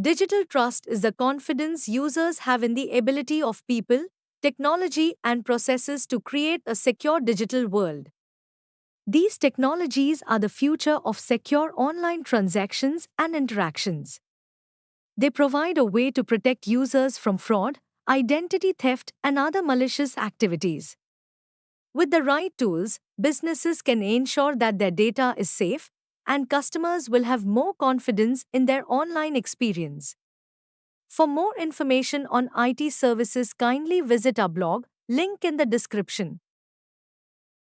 Digital trust is the confidence users have in the ability of people, technology, and processes to create a secure digital world. These technologies are the future of secure online transactions and interactions. They provide a way to protect users from fraud, identity theft, and other malicious activities. With the right tools, businesses can ensure that their data is safe, and customers will have more confidence in their online experience. For more information on IT services, kindly visit our blog, link in the description.